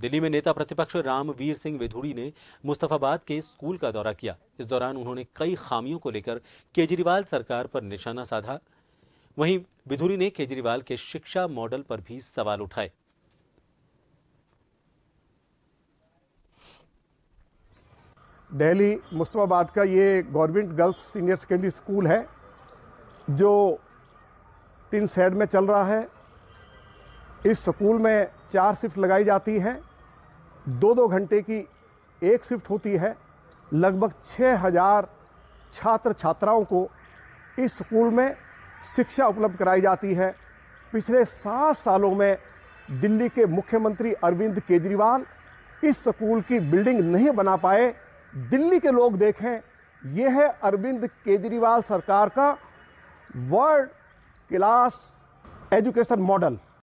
दिल्ली में नेता प्रतिपक्ष रामवीर सिंह वेधूरी ने मुस्तफाबाद के स्कूल का दौरा किया इस दौरान उन्होंने कई खामियों को लेकर केजरीवाल सरकार पर निशाना साधा वहीं विधुरी ने केजरीवाल के शिक्षा मॉडल पर भी सवाल उठाए दिल्ली मुस्तफाबाद का ये government girls senior secondary school है जो तीन सेड में चल रहा है इस स्कूल में चार शिफ्ट लगाई जाती हैं दो दो घंटे की एक शिफ्ट होती है लगभग छः हज़ार छात्र छात्राओं को इस स्कूल में शिक्षा उपलब्ध कराई जाती है पिछले सात सालों में दिल्ली के मुख्यमंत्री अरविंद केजरीवाल इस स्कूल की बिल्डिंग नहीं बना पाए दिल्ली के लोग देखें यह है अरविंद केजरीवाल सरकार का वर्ल्ड क्लास एजुकेशन मॉडल